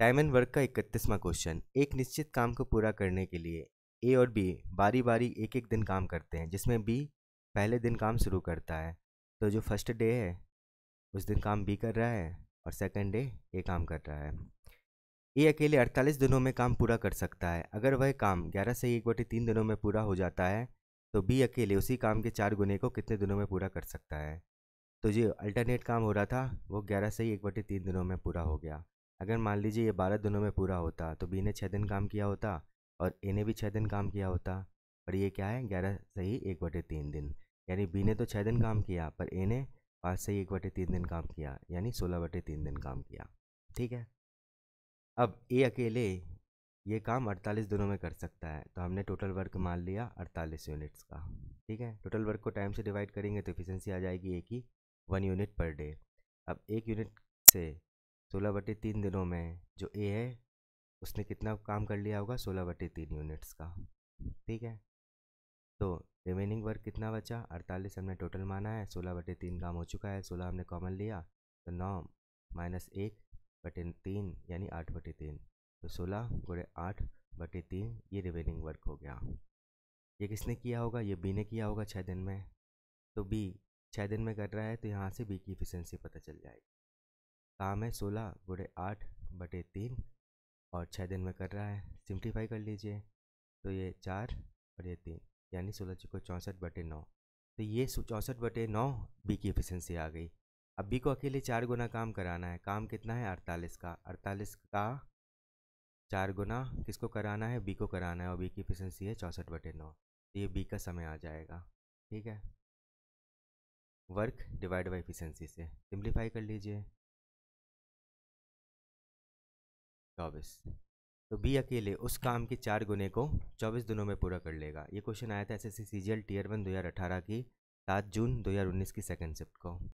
time and work का इकतीसवां question एक निश्चित काम को पूरा करने के लिए ए और बी बारी बारी एक एक दिन काम करते हैं जिसमें बी पहले दिन काम शुरू करता है तो जो फर्स्ट डे है उस दिन काम बी कर रहा है और सेकेंड डे ए काम कर रहा है ए अकेले अड़तालीस दिनों में काम पूरा कर सकता है अगर वह काम ग्यारह से एक बटे तीन दिनों में पूरा हो जाता है तो बी अकेले उसी काम के चार गुने को कितने दिनों में पूरा कर सकता है तो जो अल्टरनेट काम हो रहा था वो ग्यारह से एक बटे तीन दिनों में पूरा हो गया अगर मान लीजिए ये बारह दिनों में पूरा होता तो बी ने छः दिन काम किया होता और ए ने भी छः दिन काम किया होता पर ये क्या है ग्यारह से ही एक बटे तीन दिन यानी बी ने तो छः दिन काम किया पर ए ने पाँच ही एक बटे तीन दिन काम किया यानी सोलह बटे तीन दिन काम किया ठीक है अब ए अकेले ये काम अड़तालीस दिनों में कर सकता है तो हमने टोटल वर्क मान लिया अड़तालीस यूनिट्स का ठीक है टोटल वर्क को टाइम से डिवाइड करेंगे तो एफिशेंसी आ जाएगी एक ही वन यूनिट पर डे अब एक यूनिट से सोलह बटे तीन दिनों में जो ए है उसने कितना काम कर लिया होगा सोलह बटे तीन यूनिट्स का ठीक है तो रिमेनिंग वर्क कितना बचा अड़तालीस हमने टोटल माना है सोलह बटे तीन काम हो चुका है सोलह हमने कॉमन लिया तो नौ माइनस एक बटे तीन यानी आठ बटे तीन तो सोलह गुड़े आठ बटे तीन ये रिमेनिंग वर्क हो गया ये किसने किया होगा ये बी ने किया होगा छः दिन में तो बी छः दिन में कर रहा है तो यहाँ से बी की इफिशेंसी पता चल जाएगी काम है सोलह बुढ़े आठ बटे तीन और छः दिन में कर रहा है सिम्प्लीफाई कर लीजिए तो ये चार और ये तीन यानी सोलह जी को चौंसठ बटे नौ तो ये चौंसठ बटे नौ बी की एफिशिएंसी आ गई अब बी को अकेले चार गुना काम कराना है काम कितना है अड़तालीस का अड़तालीस का चार गुना किसको कराना है बी को कराना है और बी की एफिशिएंसी है चौंसठ बटे नौ तो ये बी का समय आ जाएगा ठीक है वर्क डिवाइड बाई एफिशेंसी से सिम्प्लीफाई कर लीजिए चौबीस तो बी अकेले उस काम के चार गुने को चौबीस दिनों में पूरा कर लेगा ये क्वेश्चन आया था S S C C G L tier one दो हज़ार अठारह की सात जून दो हज़ार उन्नीस की सेकेंड शिफ्ट को